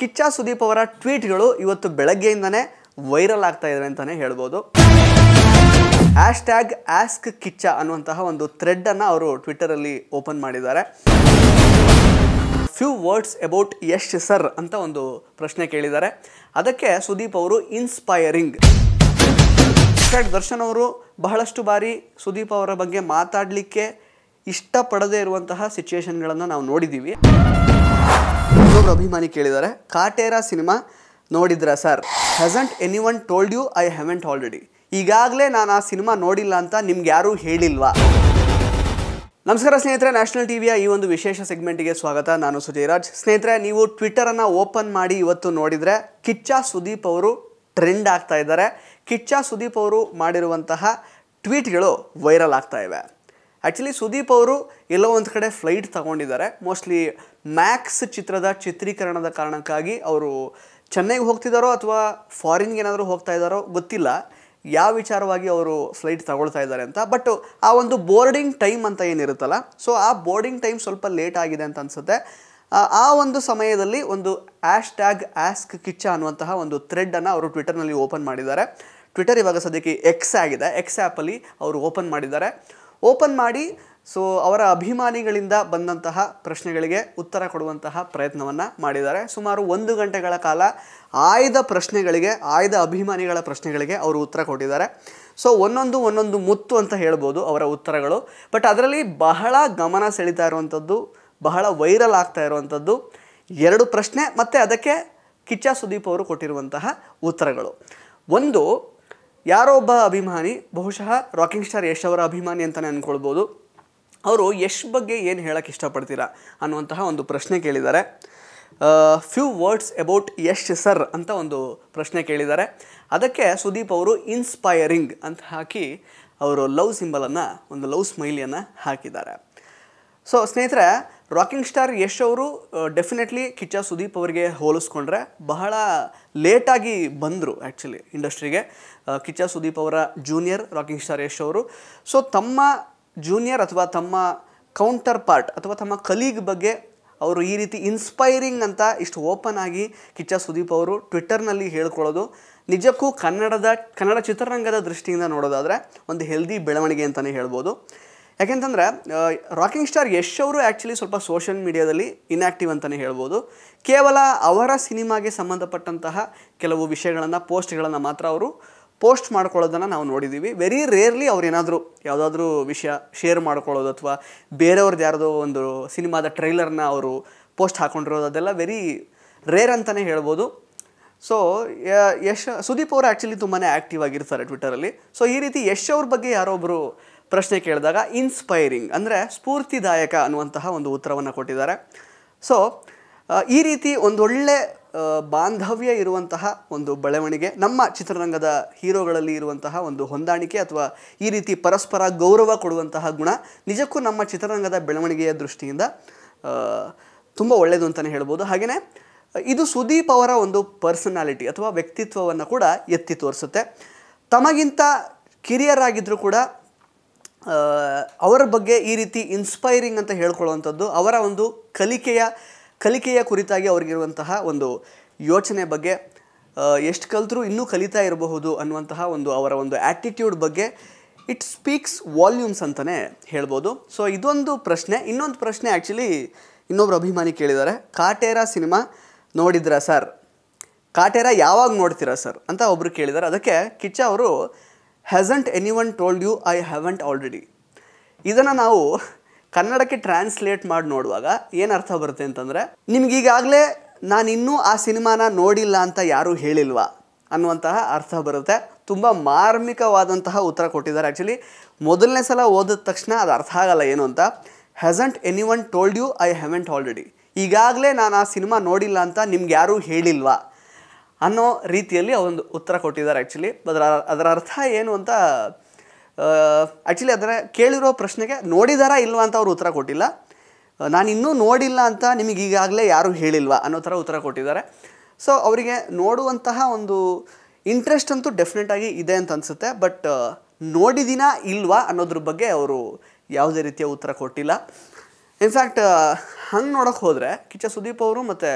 ಕಿಚ್ಚ ಸುದೀಪ್ ಅವರ ಟ್ವೀಟ್ಗಳು ಇವತ್ತು ಬೆಳಗ್ಗೆಯಿಂದನೇ ವೈರಲ್ ಆಗ್ತಾ ಇದೆ ಅಂತಲೇ ಹೇಳ್ಬೋದು ಆ್ಯಶ್ ಟ್ಯಾಗ್ ಆಸ್ಕ್ ಕಿಚ್ಚ ಅನ್ನುವಂತಹ ಒಂದು ಥ್ರೆಡ್ಡನ್ನು ಅವರು ಟ್ವಿಟ್ಟರಲ್ಲಿ ಓಪನ್ ಮಾಡಿದ್ದಾರೆ few words about Yash sir ಅಂತ ಒಂದು ಪ್ರಶ್ನೆ ಕೇಳಿದ್ದಾರೆ ಅದಕ್ಕೆ ಸುದೀಪ್ ಅವರು ಇನ್ಸ್ಪೈರಿಂಗ್ ದರ್ಶನ್ ಅವರು ಬಹಳಷ್ಟು ಬಾರಿ ಸುದೀಪ್ ಅವರ ಬಗ್ಗೆ ಮಾತಾಡಲಿಕ್ಕೆ ಇಷ್ಟಪಡದೇ ಇರುವಂತಹ ಸಿಚುವೇಶನ್ಗಳನ್ನು ನಾವು ನೋಡಿದ್ದೀವಿ ಅಭಿಮಾನಿ ಕೇಳಿದ್ದಾರೆ ಕಾಟೇರ ಸಿನಿಮಾ ನೋಡಿದ್ರ sir hasn't any one told you I haven't already ಈಗಾಗಲೇ ನಾನು ಆ ಸಿನಿಮಾ ನೋಡಿಲ್ಲ ಅಂತ ನಿಮ್ಗೆ ಯಾರೂ ಹೇಳಿಲ್ವಾ ನಮಸ್ಕಾರ ಸ್ನೇಹಿತರೆ ನ್ಯಾಷನಲ್ ಟಿವಿಯ ಈ ಒಂದು ವಿಶೇಷ ಸೆಗ್ಮೆಂಟಿಗೆ ಸ್ವಾಗತ ನಾನು ಸುಜಯರಾಜ್ ಸ್ನೇಹಿತರೆ ನೀವು ಟ್ವಿಟ್ಟರನ್ನು ಓಪನ್ ಮಾಡಿ ಇವತ್ತು ನೋಡಿದರೆ ಕಿಚ್ಚ ಸುದೀಪ್ ಅವರು ಟ್ರೆಂಡ್ ಆಗ್ತಾ ಇದ್ದಾರೆ ಕಿಚ್ಚ ಸುದೀಪ್ ಅವರು ಮಾಡಿರುವಂತಹ ಟ್ವೀಟ್ಗಳು ವೈರಲ್ ಆಗ್ತಾ ಇವೆ ಆ್ಯಕ್ಚುಲಿ ಸುದೀಪ್ ಅವರು ಎಲ್ಲೋ ಒಂದು ಕಡೆ ಫ್ಲೈಟ್ ತಗೊಂಡಿದ್ದಾರೆ ಮೋಸ್ಟ್ಲಿ ಮ್ಯಾಕ್ಸ್ ಚಿತ್ರದ ಚಿತ್ರೀಕರಣದ ಕಾರಣಕ್ಕಾಗಿ ಅವರು ಚೆನ್ನೈಗೆ ಹೋಗ್ತಿದ್ದಾರೋ ಅಥವಾ ಫಾರಿನ್ಗೆ ಏನಾದರೂ ಹೋಗ್ತಾ ಇದ್ದಾರೋ ಗೊತ್ತಿಲ್ಲ ಯಾವ ವಿಚಾರವಾಗಿ ಅವರು ಫ್ಲೈಟ್ ತಗೊಳ್ತಾ ಇದ್ದಾರೆ ಅಂತ ಬಟ್ ಆ ಒಂದು ಬೋರ್ಡಿಂಗ್ ಟೈಮ್ ಅಂತ ಏನಿರುತ್ತಲ್ಲ ಸೊ ಆ ಬೋರ್ಡಿಂಗ್ ಟೈಮ್ ಸ್ವಲ್ಪ ಲೇಟ್ ಆಗಿದೆ ಅಂತ ಅನಿಸುತ್ತೆ ಆ ಒಂದು ಸಮಯದಲ್ಲಿ ಒಂದು ಆ್ಯಶ್ ಟ್ಯಾಗ್ ಆಸ್ಕ್ ಕಿಚ್ಚ ಅನ್ನುವಂತಹ ಒಂದು ಥ್ರೆಡನ್ನು ಅವರು ಟ್ವಿಟರ್ನಲ್ಲಿ ಓಪನ್ ಮಾಡಿದ್ದಾರೆ ಟ್ವಿಟರ್ ಇವಾಗ ಸದ್ಯಕ್ಕೆ ಎಕ್ಸ್ ಆಗಿದೆ ಎಕ್ಸ್ ಆ್ಯಪಲ್ಲಿ ಅವರು ಓಪನ್ ಮಾಡಿದ್ದಾರೆ ಓಪನ್ ಮಾಡಿ ಸೊ ಅವರ ಅಭಿಮಾನಿಗಳಿಂದ ಬಂದಂತಹ ಪ್ರಶ್ನೆಗಳಿಗೆ ಉತ್ತರ ಕೊಡುವಂತಹ ಪ್ರಯತ್ನವನ್ನು ಮಾಡಿದ್ದಾರೆ ಸುಮಾರು ಒಂದು ಗಂಟೆಗಳ ಕಾಲ ಆಯ್ದ ಪ್ರಶ್ನೆಗಳಿಗೆ ಆಯ್ದ ಅಭಿಮಾನಿಗಳ ಪ್ರಶ್ನೆಗಳಿಗೆ ಅವರು ಉತ್ತರ ಕೊಟ್ಟಿದ್ದಾರೆ ಸೊ ಒಂದೊಂದು ಒಂದೊಂದು ಮುತ್ತು ಅಂತ ಹೇಳ್ಬೋದು ಅವರ ಉತ್ತರಗಳು ಬಟ್ ಅದರಲ್ಲಿ ಬಹಳ ಗಮನ ಸೆಳೀತಾ ಇರುವಂಥದ್ದು ಬಹಳ ವೈರಲ್ ಆಗ್ತಾ ಇರುವಂಥದ್ದು ಎರಡು ಪ್ರಶ್ನೆ ಮತ್ತು ಅದಕ್ಕೆ ಕಿಚ್ಚ ಸುದೀಪ್ ಅವರು ಕೊಟ್ಟಿರುವಂತಹ ಉತ್ತರಗಳು ಒಂದು ಯಾರೋ ಒಬ್ಬ ಅಭಿಮಾನಿ ಬಹುಶಃ ರಾಕಿಂಗ್ ಸ್ಟಾರ್ ಯಶ್ ಅವರ ಅಭಿಮಾನಿ ಅಂತಲೇ ಅಂದ್ಕೊಳ್ಬೋದು ಅವರು ಯಶ್ ಬಗ್ಗೆ ಏನು ಹೇಳೋಕ್ಕೆ ಇಷ್ಟಪಡ್ತೀರಾ ಅನ್ನುವಂತಹ ಒಂದು ಪ್ರಶ್ನೆ ಕೇಳಿದ್ದಾರೆ few words about Yash sir ಅಂತ ಒಂದು ಪ್ರಶ್ನೆ ಕೇಳಿದ್ದಾರೆ ಅದಕ್ಕೆ ಸುದೀಪ್ ಅವರು ಇನ್ಸ್ಪೈರಿಂಗ್ ಅಂತ ಹಾಕಿ ಅವರು ಲವ್ ಸಿಂಬಲನ್ನು ಒಂದು ಲವ್ ಸ್ಮೈಲಿಯನ್ನು ಹಾಕಿದ್ದಾರೆ ಸೊ ಸ್ನೇಹಿತರೆ ರಾಕಿಂಗ್ ಸ್ಟಾರ್ ಯಶ್ ಅವರು ಡೆಫಿನೆಟ್ಲಿ ಕಿಚ್ಚ ಸುದೀಪ್ ಅವರಿಗೆ ಹೋಲಿಸ್ಕೊಂಡ್ರೆ ಬಹಳ ಲೇಟಾಗಿ ಬಂದರು ಆ್ಯಕ್ಚುಲಿ ಇಂಡಸ್ಟ್ರಿಗೆ ಕಿಚ್ಚ ಸುದೀಪ್ ಅವರ ಜೂನಿಯರ್ ರಾಕಿಂಗ್ ಸ್ಟಾರ್ ಯಶ್ ಅವರು ಸೊ ತಮ್ಮ ಜೂನಿಯರ್ ಅಥವಾ ತಮ್ಮ ಕೌಂಟರ್ ಪಾರ್ಟ್ ಅಥವಾ ತಮ್ಮ ಕಲೀಗ್ ಬಗ್ಗೆ ಅವರು ಈ ರೀತಿ ಇನ್ಸ್ಪೈರಿಂಗ್ ಅಂತ ಇಷ್ಟು ಓಪನ್ ಆಗಿ ಕಿಚ್ಚ ಸುದೀಪ್ ಅವರು ಟ್ವಿಟ್ಟರ್ನಲ್ಲಿ ಹೇಳ್ಕೊಳ್ಳೋದು ನಿಜಕ್ಕೂ ಕನ್ನಡದ ಕನ್ನಡ ಚಿತ್ರರಂಗದ ದೃಷ್ಟಿಯಿಂದ ನೋಡೋದಾದರೆ ಒಂದು ಹೆಲ್ದಿ ಬೆಳವಣಿಗೆ ಅಂತಲೇ ಹೇಳ್ಬೋದು ಯಾಕೆಂತಂದರೆ ರಾಕಿಂಗ್ ಸ್ಟಾರ್ ಯಶ್ ಅವರು ಆ್ಯಕ್ಚುಲಿ ಸ್ವಲ್ಪ ಸೋಷಿಯಲ್ ಮೀಡಿಯಾದಲ್ಲಿ ಇನ್ಆ್ಯಕ್ಟಿವ್ ಅಂತಲೇ ಹೇಳ್ಬೋದು ಕೇವಲ ಅವರ ಸಿನಿಮಾಗೆ ಸಂಬಂಧಪಟ್ಟಂತಹ ಕೆಲವು ವಿಷಯಗಳನ್ನು ಪೋಸ್ಟ್ಗಳನ್ನು ಮಾತ್ರ ಅವರು ಪೋಸ್ಟ್ ಮಾಡ್ಕೊಳ್ಳೋದನ್ನು ನಾವು ನೋಡಿದ್ದೀವಿ ವೆರಿ ರೇರ್ಲಿ ಅವ್ರು ಏನಾದರೂ ಯಾವುದಾದ್ರೂ ವಿಷಯ ಶೇರ್ ಮಾಡ್ಕೊಳ್ಳೋದು ಅಥವಾ ಬೇರೆಯವ್ರದ್ದು ಯಾರ್ದೋ ಒಂದು ಸಿನಿಮಾದ ಟ್ರೈಲರ್ನ ಅವರು ಪೋಸ್ಟ್ ಹಾಕ್ಕೊಂಡಿರೋದು ಅದೆಲ್ಲ ವೆರಿ ರೇರ್ ಅಂತಲೇ ಹೇಳ್ಬೋದು ಸೊ ಯಶ್ ಸುದೀಪ್ ಅವರು ಆ್ಯಕ್ಚುಲಿ ತುಂಬಾ ಆ್ಯಕ್ಟಿವ್ ಆಗಿರ್ತಾರೆ ಟ್ವಿಟ್ಟರಲ್ಲಿ ಸೊ ಈ ರೀತಿ ಯಶ್ ಅವ್ರ ಬಗ್ಗೆ ಯಾರೊಬ್ಬರು ಪ್ರಶ್ನೆ ಕೇಳಿದಾಗ ಇನ್ಸ್ಪೈರಿಂಗ್ ಅಂದರೆ ಸ್ಫೂರ್ತಿದಾಯಕ ಅನ್ನುವಂತಹ ಒಂದು ಉತ್ತರವನ್ನು ಕೊಟ್ಟಿದ್ದಾರೆ ಸೊ ಈ ರೀತಿ ಒಂದೊಳ್ಳೆ ಬಾಂಧವ್ಯ ಇರುವಂತಹ ಒಂದು ಬೆಳವಣಿಗೆ ನಮ್ಮ ಚಿತ್ರರಂಗದ ಹೀರೋಗಳಲ್ಲಿ ಇರುವಂತಹ ಒಂದು ಹೊಂದಾಣಿಕೆ ಅಥವಾ ಈ ರೀತಿ ಪರಸ್ಪರ ಗೌರವ ಕೊಡುವಂತಹ ಗುಣ ನಿಜಕ್ಕೂ ನಮ್ಮ ಚಿತ್ರರಂಗದ ಬೆಳವಣಿಗೆಯ ದೃಷ್ಟಿಯಿಂದ ತುಂಬ ಒಳ್ಳೆಯದು ಅಂತಲೇ ಹೇಳ್ಬೋದು ಹಾಗೆಯೇ ಇದು ಸುದೀಪ್ ಅವರ ಒಂದು ಪರ್ಸನಾಲಿಟಿ ಅಥವಾ ವ್ಯಕ್ತಿತ್ವವನ್ನು ಕೂಡ ಎತ್ತಿ ತೋರಿಸುತ್ತೆ ತಮಗಿಂತ ಕಿರಿಯರಾಗಿದ್ದರೂ ಕೂಡ ಅವರ ಬಗ್ಗೆ ಈ ರೀತಿ ಇನ್ಸ್ಪೈರಿಂಗ್ ಅಂತ ಹೇಳ್ಕೊಳ್ಳುವಂಥದ್ದು ಅವರ ಒಂದು ಕಲಿಕೆಯ ಕಲಿಕೆಯ ಕುರಿತಾಗಿ ಅವ್ರಿಗಿರುವಂತಹ ಒಂದು ಯೋಚನೆ ಬಗ್ಗೆ ಎಷ್ಟು ಕಲಿತರೂ ಇನ್ನೂ ಕಲಿತಾ ಇರಬಹುದು ಅನ್ನುವಂತಹ ಒಂದು ಅವರ ಒಂದು ಆ್ಯಟಿಟ್ಯೂಡ್ ಬಗ್ಗೆ ಇಟ್ ಸ್ಪೀಕ್ಸ್ ವಾಲ್ಯೂಮ್ಸ್ ಅಂತಲೇ ಹೇಳ್ಬೋದು ಸೊ ಇದೊಂದು ಪ್ರಶ್ನೆ ಇನ್ನೊಂದು ಪ್ರಶ್ನೆ ಆ್ಯಕ್ಚುಲಿ ಇನ್ನೊಬ್ರು ಅಭಿಮಾನಿ ಕೇಳಿದ್ದಾರೆ ಕಾಟೇರ ಸಿನಿಮಾ ನೋಡಿದ್ರಾ ಸರ್ ಕಾಟೇರ ಯಾವಾಗ ನೋಡ್ತೀರಾ ಸರ್ ಅಂತ ಒಬ್ಬರು ಕೇಳಿದ್ದಾರೆ ಅದಕ್ಕೆ ಕಿಚ್ಚ ಅವರು hasn't any one told you I haven't already ಇದನ್ನು ನಾವು ಕನ್ನಡಕ್ಕೆ ಟ್ರಾನ್ಸ್ಲೇಟ್ ಮಾಡಿ ನೋಡುವಾಗ ಏನು ಅರ್ಥ ಬರುತ್ತೆ ಅಂತಂದರೆ ನಿಮ್ಗೀಗಾಗಲೇ ನಾನಿನ್ನೂ ಆ ಸಿನಿಮಾನ ನೋಡಿಲ್ಲ ಅಂತ ಯಾರೂ ಹೇಳಿಲ್ವಾ ಅನ್ನುವಂತಹ ಅರ್ಥ ಬರುತ್ತೆ ತುಂಬ ಮಾರ್ಮಿಕವಾದಂತಹ ಉತ್ತರ ಕೊಟ್ಟಿದ್ದಾರೆ ಆ್ಯಕ್ಚುಲಿ ಮೊದಲನೇ ಸಲ ಓದಿದ ತಕ್ಷಣ ಅದು ಅರ್ಥ ಆಗಲ್ಲ ಏನು ಅಂತ hasn't any one told you I haven't already ಈಗಾಗಲೇ ನಾನು ಆ ಸಿನಿಮಾ ನೋಡಿಲ್ಲ ಅಂತ ನಿಮ್ಗೆ ಯಾರೂ ಹೇಳಿಲ್ವಾ ಅನ್ನೋ ರೀತಿಯಲ್ಲಿ ಒಂದು ಉತ್ತರ ಕೊಟ್ಟಿದ್ದಾರೆ ಆ್ಯಕ್ಚುಲಿ ಅದರ ಅದರ ಅರ್ಥ ಏನು ಅಂತ ಆ್ಯಕ್ಚುಲಿ ಅದರ ಕೇಳಿರೋ ಪ್ರಶ್ನೆಗೆ ನೋಡಿದಾರಾ ಇಲ್ವಾ ಅಂತ ಅವರು ಉತ್ತರ ಕೊಟ್ಟಿಲ್ಲ ನಾನು ಇನ್ನೂ ನೋಡಿಲ್ಲ ಅಂತ ನಿಮಗೆ ಈಗಾಗಲೇ ಯಾರೂ ಹೇಳಿಲ್ವಾ ಅನ್ನೋ ಥರ ಉತ್ತರ ಕೊಟ್ಟಿದ್ದಾರೆ ಸೊ ಅವರಿಗೆ ನೋಡುವಂತಹ ಒಂದು ಇಂಟ್ರೆಸ್ಟ್ ಅಂತೂ ಡೆಫಿನೆಟಾಗಿ ಇದೆ ಅಂತ ಅನಿಸುತ್ತೆ ಬಟ್ ನೋಡಿದಿನ ಇಲ್ವಾ ಅನ್ನೋದ್ರ ಬಗ್ಗೆ ಅವರು ಯಾವುದೇ ರೀತಿಯ ಉತ್ತರ ಕೊಟ್ಟಿಲ್ಲ ಇನ್ಫ್ಯಾಕ್ಟ್ ಹಂಗೆ ನೋಡೋಕೆ ಹೋದರೆ ಕಿಚ್ಚ ಸುದೀಪ್ ಅವರು ಮತ್ತು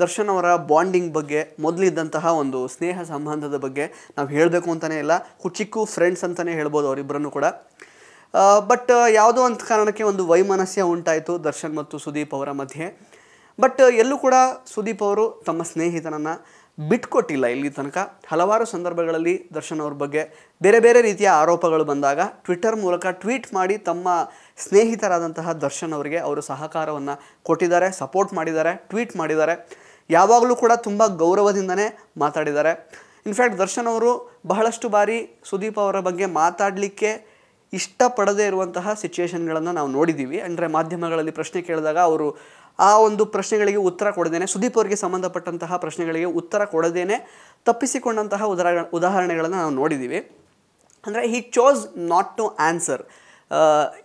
ದರ್ಶನ್ ಅವರ ಬಾಂಡಿಂಗ್ ಬಗ್ಗೆ ಮೊದಲಿದ್ದಂತಹ ಒಂದು ಸ್ನೇಹ ಸಂಬಂಧದ ಬಗ್ಗೆ ನಾವು ಹೇಳಬೇಕು ಅಂತಲೇ ಇಲ್ಲ ಹುಚ್ಚಿಕ್ಕು ಫ್ರೆಂಡ್ಸ್ ಅಂತಲೇ ಹೇಳ್ಬೋದು ಅವರಿಬ್ಬರನ್ನು ಕೂಡ ಬಟ್ ಯಾವುದೋ ಒಂದು ಕಾರಣಕ್ಕೆ ಒಂದು ವೈಮನಸ್ಯ ಉಂಟಾಯಿತು ದರ್ಶನ್ ಮತ್ತು ಸುದೀಪ್ ಅವರ ಮಧ್ಯೆ ಬಟ್ ಎಲ್ಲೂ ಕೂಡ ಸುದೀಪ್ ಅವರು ತಮ್ಮ ಸ್ನೇಹಿತನನ್ನು ಬಿಟ್ಕೊಟ್ಟಿಲ್ಲ ಇಲ್ಲಿ ತನಕ ಹಲವಾರು ಸಂದರ್ಭಗಳಲ್ಲಿ ದರ್ಶನ್ ಅವ್ರ ಬಗ್ಗೆ ಬೇರೆ ಬೇರೆ ರೀತಿಯ ಆರೋಪಗಳು ಬಂದಾಗ ಟ್ವಿಟರ್ ಮೂಲಕ ಟ್ವೀಟ್ ಮಾಡಿ ತಮ್ಮ ಸ್ನೇಹಿತರಾದಂತಹ ದರ್ಶನ್ ಅವರಿಗೆ ಅವರು ಸಹಕಾರವನ್ನು ಕೊಟ್ಟಿದ್ದಾರೆ ಸಪೋರ್ಟ್ ಮಾಡಿದ್ದಾರೆ ಟ್ವೀಟ್ ಮಾಡಿದ್ದಾರೆ ಯಾವಾಗಲೂ ಕೂಡ ತುಂಬ ಗೌರವದಿಂದನೇ ಮಾತಾಡಿದ್ದಾರೆ ಇನ್ಫ್ಯಾಕ್ಟ್ ದರ್ಶನ್ ಅವರು ಬಹಳಷ್ಟು ಬಾರಿ ಸುದೀಪ್ ಅವರ ಬಗ್ಗೆ ಮಾತಾಡಲಿಕ್ಕೆ ಇಷ್ಟಪಡದೇ ಇರುವಂತಹ ಸಿಚುವೇಶನ್ಗಳನ್ನು ನಾವು ನೋಡಿದ್ದೀವಿ ಅಂದರೆ ಮಾಧ್ಯಮಗಳಲ್ಲಿ ಪ್ರಶ್ನೆ ಕೇಳಿದಾಗ ಅವರು ಆ ಒಂದು ಪ್ರಶ್ನೆಗಳಿಗೆ ಉತ್ತರ ಕೊಡದೇನೆ ಸುದೀಪ್ ಅವರಿಗೆ ಸಂಬಂಧಪಟ್ಟಂತಹ ಪ್ರಶ್ನೆಗಳಿಗೆ ಉತ್ತರ ಕೊಡದೇನೆ ತಪ್ಪಿಸಿಕೊಂಡಂತಹ ಉದಾಹರಣೆಗಳನ್ನು ನಾವು ನೋಡಿದ್ದೀವಿ ಅಂದರೆ he chose not to answer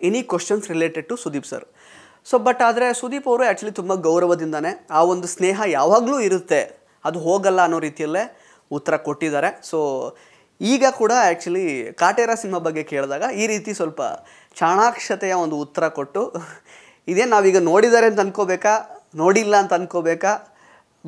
any questions related to Sudeep sir so but ಆದರೆ ಸುದೀಪ್ ಅವರು ಆ್ಯಕ್ಚುಲಿ ತುಂಬ ಗೌರವದಿಂದಾನೆ ಆ ಒಂದು ಸ್ನೇಹ ಯಾವಾಗಲೂ ಇರುತ್ತೆ ಅದು ಹೋಗಲ್ಲ ಅನ್ನೋ ರೀತಿಯಲ್ಲೇ ಉತ್ತರ ಕೊಟ್ಟಿದ್ದಾರೆ ಸೊ ಈಗ ಕೂಡ ಆ್ಯಕ್ಚುಲಿ ಕಾಟೇರ ಸಿನಿಮಾ ಬಗ್ಗೆ ಕೇಳಿದಾಗ ಈ ರೀತಿ ಸ್ವಲ್ಪ ಚಾಣಾಕ್ಷತೆಯ ಒಂದು ಉತ್ತರ ಕೊಟ್ಟು ಇದೇನು ನಾವೀಗ ನೋಡಿದ್ದಾರೆ ಅಂತ ಅಂದ್ಕೋಬೇಕಾ ನೋಡಿಲ್ಲ ಅಂತ ಅಂದ್ಕೋಬೇಕಾ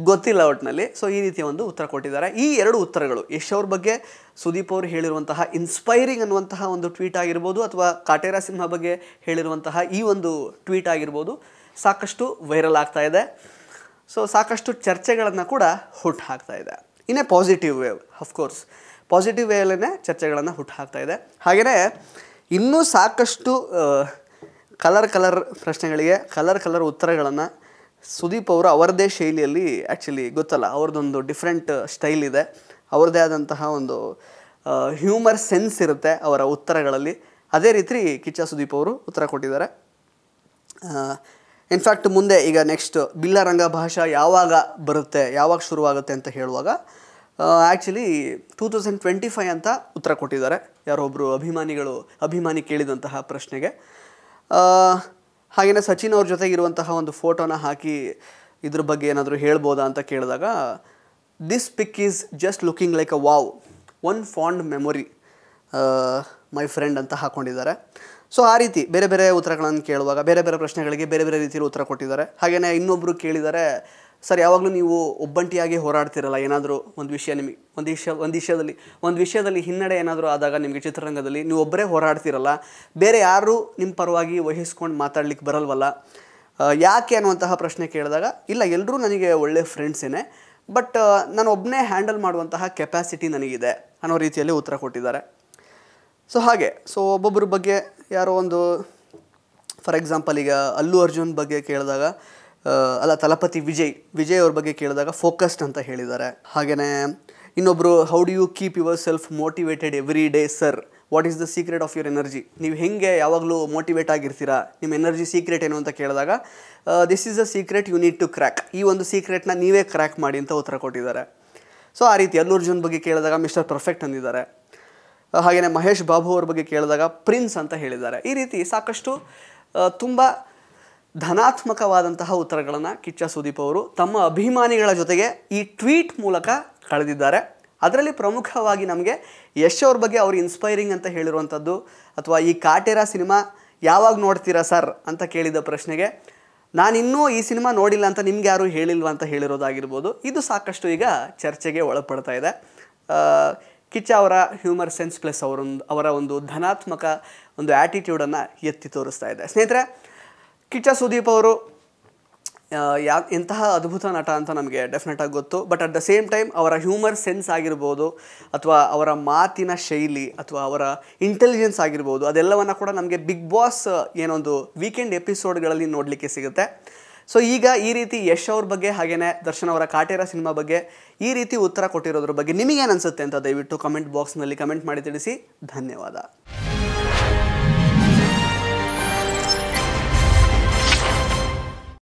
ಗೊತ್ತಿಲ್ಲ ಒಟ್ಟಿನಲ್ಲಿ ಸೊ ಈ ರೀತಿಯ ಒಂದು ಉತ್ತರ ಕೊಟ್ಟಿದ್ದಾರೆ ಈ ಎರಡು ಉತ್ತರಗಳು ಯಶ್ ಅವ್ರ ಬಗ್ಗೆ ಸುದೀಪ್ ಅವರು ಹೇಳಿರುವಂತಹ ಇನ್ಸ್ಪೈರಿಂಗ್ ಅನ್ನುವಂತಹ ಒಂದು ಟ್ವೀಟ್ ಆಗಿರ್ಬೋದು ಅಥವಾ ಕಾಟೇರಾ ಸಿನಿಮಾ ಬಗ್ಗೆ ಹೇಳಿರುವಂತಹ ಈ ಒಂದು ಟ್ವೀಟ್ ಆಗಿರ್ಬೋದು ಸಾಕಷ್ಟು ವೈರಲ್ ಆಗ್ತಾ ಇದೆ ಸೊ ಸಾಕಷ್ಟು ಚರ್ಚೆಗಳನ್ನು ಕೂಡ ಹುಟ್ಟು ಹಾಕ್ತಾ ಇದೆ ಇನ್ನೇ ಪಾಸಿಟಿವ್ ವೇವ್ ಅಫ್ಕೋರ್ಸ್ ಪಾಸಿಟಿವ್ ವೇಲೇ ಚರ್ಚೆಗಳನ್ನು ಹುಟ್ಟು ಹಾಕ್ತಾ ಇದೆ ಹಾಗೆಯೇ ಇನ್ನೂ ಸಾಕಷ್ಟು ಕಲರ್ ಕಲರ್ ಪ್ರಶ್ನೆಗಳಿಗೆ ಕಲರ್ ಕಲರ್ ಉತ್ತರಗಳನ್ನು ಸುದೀಪ್ ಅವರು ಅವರದೇ ಶೈಲಿಯಲ್ಲಿ ಆ್ಯಕ್ಚುಲಿ ಗೊತ್ತಲ್ಲ ಅವ್ರದ್ದೊಂದು ಡಿಫ್ರೆಂಟ್ ಸ್ಟೈಲ್ ಇದೆ ಅವ್ರದ್ದೇ ಆದಂತಹ ಒಂದು ಹ್ಯೂಮರ್ ಸೆನ್ಸ್ ಇರುತ್ತೆ ಅವರ ಉತ್ತರಗಳಲ್ಲಿ ಅದೇ ರೀತಿ ಕಿಚ್ಚ ಸುದೀಪ್ ಅವರು ಉತ್ತರ ಕೊಟ್ಟಿದ್ದಾರೆ ಇನ್ಫ್ಯಾಕ್ಟ್ ಮುಂದೆ ಈಗ ನೆಕ್ಸ್ಟ್ ಬಿಲ್ಲರಂಗ ಭಾಷಾ ಯಾವಾಗ ಬರುತ್ತೆ ಯಾವಾಗ ಶುರುವಾಗುತ್ತೆ ಅಂತ ಹೇಳುವಾಗ actually two thousand twenty five ಅಂತ ಉತ್ತರ ಕೊಟ್ಟಿದ್ದಾರೆ ಯಾರೋ ಒಬ್ಬರು ಅಭಿಮಾನಿಗಳು ಅಭಿಮಾನಿ ಕೇಳಿದಂತಹ ಪ್ರಶ್ನೆಗೆ ಹಾಗೆಯೇ ಸಚಿನ್ ಅವ್ರ ಜೊತೆ ಇರುವಂತಹ ಒಂದು ಫೋಟೋನ ಹಾಕಿ ಇದ್ರ ಬಗ್ಗೆ ಏನಾದರೂ ಹೇಳ್ಬೋದಾ ಅಂತ ಕೇಳಿದಾಗ this pic is just looking like a wow one fond memory my friend ಅಂತ ಹಾಕ್ಕೊಂಡಿದ್ದಾರೆ ಸೊ ಆ ರೀತಿ ಬೇರೆ ಬೇರೆ ಉತ್ತರಗಳನ್ನು ಕೇಳುವಾಗ ಬೇರೆ ಬೇರೆ ಪ್ರಶ್ನೆಗಳಿಗೆ ಬೇರೆ ಬೇರೆ ರೀತಿಯಲ್ಲಿ ಉತ್ತರ ಕೊಟ್ಟಿದ್ದಾರೆ ಹಾಗೆಯೇ ಇನ್ನೊಬ್ಬರು ಕೇಳಿದರೆ ಸರ್ ಯಾವಾಗಲೂ ನೀವು ಒಬ್ಬಂಟಿಯಾಗಿ ಹೋರಾಡ್ತಿರಲ್ಲ ಏನಾದರೂ ಒಂದು ವಿಷಯ ನಿಮಗೆ ಒಂದು ವಿಷಯ ಒಂದು ವಿಷಯದಲ್ಲಿ ಒಂದು ವಿಷಯದಲ್ಲಿ ಹಿನ್ನಡೆ ಏನಾದರೂ ಆದಾಗ ನಿಮಗೆ ಚಿತ್ರರಂಗದಲ್ಲಿ ನೀವು ಒಬ್ಬರೇ ಹೋರಾಡ್ತಿರಲ್ಲ ಬೇರೆ ಯಾರೂ ನಿಮ್ಮ ಪರವಾಗಿ ವಹಿಸ್ಕೊಂಡು ಮಾತಾಡ್ಲಿಕ್ಕೆ ಬರಲ್ವಲ್ಲ ಯಾಕೆ ಅನ್ನುವಂತಹ ಪ್ರಶ್ನೆ ಕೇಳಿದಾಗ ಇಲ್ಲ ಎಲ್ಲರೂ ನನಗೆ ಒಳ್ಳೆ ಫ್ರೆಂಡ್ಸೇನೆ ಬಟ್ ನಾನು ಒಬ್ಬನೇ ಹ್ಯಾಂಡಲ್ ಮಾಡುವಂತಹ ಕೆಪ್ಯಾಸಿಟಿ ನನಗಿದೆ ಅನ್ನೋ ರೀತಿಯಲ್ಲಿ ಉತ್ತರ ಕೊಟ್ಟಿದ್ದಾರೆ ಸೊ ಹಾಗೆ ಸೊ ಒಬ್ಬೊಬ್ಬರ ಬಗ್ಗೆ ಯಾರೋ ಒಂದು ಫಾರ್ ಎಕ್ಸಾಂಪಲ್ ಈಗ ಅಲ್ಲು ಅರ್ಜುನ್ ಬಗ್ಗೆ ಕೇಳಿದಾಗ ಅಲ್ಲ ತಲಪತಿ ವಿಜಯ್ ವಿಜಯ್ ಅವ್ರ ಬಗ್ಗೆ ಕೇಳಿದಾಗ ಫೋಕಸ್ಡ್ ಅಂತ ಹೇಳಿದ್ದಾರೆ ಹಾಗೆಯೇ ಇನ್ನೊಬ್ಬರು how do you keep yourself motivated every day sir what is the secret of your energy ನೀವು ಹೇಗೆ ಯಾವಾಗಲೂ ಮೋಟಿವೇಟ್ ಆಗಿರ್ತೀರಾ ನಿಮ್ಮ ಎನರ್ಜಿ ಸೀಕ್ರೆಟ್ ಏನು ಅಂತ ಕೇಳಿದಾಗ this is a secret you need to crack ಈ ಒಂದು ಸೀಕ್ರೆಟ್ನ ನೀವೇ ಕ್ರ್ಯಾಕ್ ಮಾಡಿ ಅಂತ ಉತ್ತರ ಕೊಟ್ಟಿದ್ದಾರೆ ಸೊ ಆ ರೀತಿ ಅರ್ಜುನ್ ಬಗ್ಗೆ ಕೇಳಿದಾಗ ಮಿಸ್ಟರ್ ಪರ್ಫೆಕ್ಟ್ ಅಂದಿದ್ದಾರೆ ಹಾಗೆಯೇ ಮಹೇಶ್ ಬಾಬು ಅವ್ರ ಬಗ್ಗೆ ಕೇಳಿದಾಗ ಪ್ರಿನ್ಸ್ ಅಂತ ಹೇಳಿದ್ದಾರೆ ಈ ರೀತಿ ಸಾಕಷ್ಟು ತುಂಬ ಧನಾತ್ಮಕವಾದಂತಹ ಉತ್ತರಗಳನ್ನು ಕಿಚ್ಚ ಸುದೀಪ್ ಅವರು ತಮ್ಮ ಅಭಿಮಾನಿಗಳ ಜೊತೆಗೆ ಈ ಟ್ವೀಟ್ ಮೂಲಕ ಕಳೆದಿದ್ದಾರೆ ಅದರಲ್ಲಿ ಪ್ರಮುಖವಾಗಿ ನಮಗೆ ಯಶ್ ಅವ್ರ ಬಗ್ಗೆ ಅವರು ಇನ್ಸ್ಪೈರಿಂಗ್ ಅಂತ ಹೇಳಿರುವಂಥದ್ದು ಅಥವಾ ಈ ಕಾಟೇರ ಸಿನಿಮಾ ಯಾವಾಗ ನೋಡ್ತೀರಾ ಸರ್ ಅಂತ ಕೇಳಿದ ಪ್ರಶ್ನೆಗೆ ನಾನಿನ್ನೂ ಈ ಸಿನಿಮಾ ನೋಡಿಲ್ಲ ಅಂತ ನಿಮ್ಗೆ ಯಾರು ಹೇಳಿಲ್ವ ಅಂತ ಹೇಳಿರೋದಾಗಿರ್ಬೋದು ಇದು ಸಾಕಷ್ಟು ಈಗ ಚರ್ಚೆಗೆ ಒಳಪಡ್ತಾ ಇದೆ ಕಿಚ್ಚ ಅವರ ಹ್ಯೂಮರ್ ಸೆನ್ಸ್ ಪ್ಲಸ್ ಅವರೊಂದು ಅವರ ಒಂದು ಧನಾತ್ಮಕ ಒಂದು ಆ್ಯಟಿಟ್ಯೂಡನ್ನು ಎತ್ತಿ ತೋರಿಸ್ತಾ ಇದೆ ಸ್ನೇಹಿತರೆ ಕಿಚ್ಚ ಸುದೀಪ್ ಅವರು ಯಾ ಎಂತಹ ಅದ್ಭುತ ನಟ ಅಂತ ನಮಗೆ ಡೆಫಿನೆಟಾಗಿ ಗೊತ್ತು but at the same time ಅವರ ಹ್ಯೂಮರ್ ಸೆನ್ಸ್ ಆಗಿರ್ಬೋದು ಅಥವಾ ಅವರ ಮಾತಿನ ಶೈಲಿ ಅಥವಾ ಅವರ ಇಂಟೆಲಿಜೆನ್ಸ್ ಆಗಿರ್ಬೋದು ಅದೆಲ್ಲವನ್ನು ಕೂಡ ನಮಗೆ ಬಿಗ್ ಬಾಸ್ ಏನೊಂದು ವೀಕೆಂಡ್ ಎಪಿಸೋಡ್ಗಳಲ್ಲಿ ನೋಡಲಿಕ್ಕೆ ಸಿಗುತ್ತೆ ಸೊ ಈಗ ಈ ರೀತಿ ಯಶ್ ಅವ್ರ ಬಗ್ಗೆ ಹಾಗೆಯೇ ದರ್ಶನ್ ಅವರ ಕಾಟೇರ ಸಿನಿಮಾ ಬಗ್ಗೆ ಈ ರೀತಿ ಉತ್ತರ ಕೊಟ್ಟಿರೋದ್ರ ಬಗ್ಗೆ ನಿಮಗೇನು ಅನಿಸುತ್ತೆ ಅಂತ ದಯವಿಟ್ಟು ಕಮೆಂಟ್ ಬಾಕ್ಸ್ನಲ್ಲಿ ಕಮೆಂಟ್ ಮಾಡಿ ತಿಳಿಸಿ ಧನ್ಯವಾದ